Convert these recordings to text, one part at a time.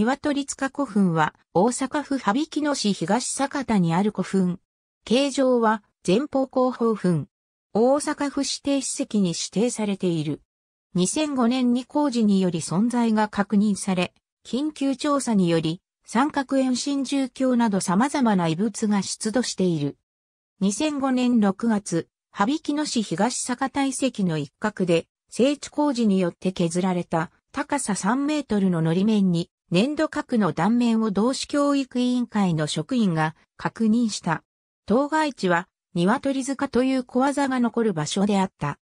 鶏塚古墳は大阪府羽曳野市東坂田にある古墳。形状は前方後方墳。大阪府指定史跡に指定されている。2005年に工事により存在が確認され、緊急調査により三角円新住居など様々な遺物が出土している。2005年6月、羽曳野市東坂田遺跡の一角で、整地工事によって削られた高さ3メートルののり面に年度各の断面を同志教育委員会の職員が確認した。当該地は、鶏塚という小技が残る場所であった。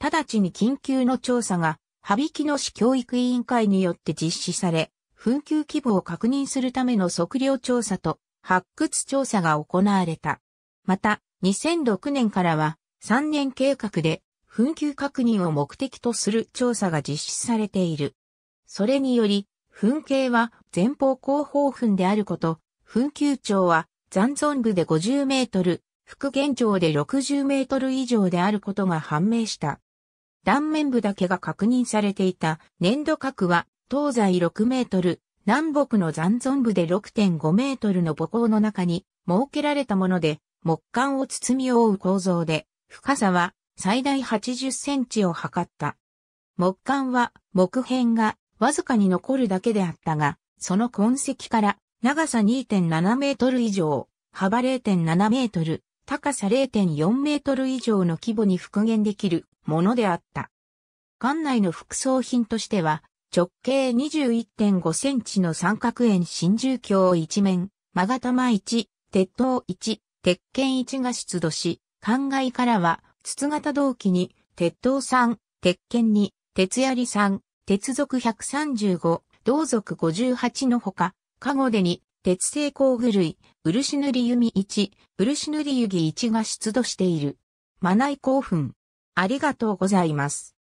直ちに緊急の調査が、羽曳野市教育委員会によって実施され、紛糾規模を確認するための測量調査と発掘調査が行われた。また、2006年からは3年計画で紛糾確認を目的とする調査が実施されている。それにより、噴景は前方後方墳であること、墳丘長は残存部で50メートル、副現長で60メートル以上であることが判明した。断面部だけが確認されていた粘土核は東西6メートル、南北の残存部で6.5メートルの母校の中に設けられたもので、木管を包み覆う構造で、深さは最大80センチを測った。木管は木片がわずかに残るだけであったが、その痕跡から長さ2.7メートル以上、幅0.7メートル、高さ0.4メートル以上の規模に復元できるものであった。館内の副葬品としては、直径21.5センチの三角円真珠鏡一面、曲がたま1、鉄塔1、鉄拳1が出土し、灌漑からは、筒型銅器に、鉄塔3、鉄拳2、鉄槍3、鉄属135、銅属58のほか、カゴでに、鉄製工具類、漆塗り弓1、漆塗り弓1が出土している。マナイ興奮。ありがとうございます。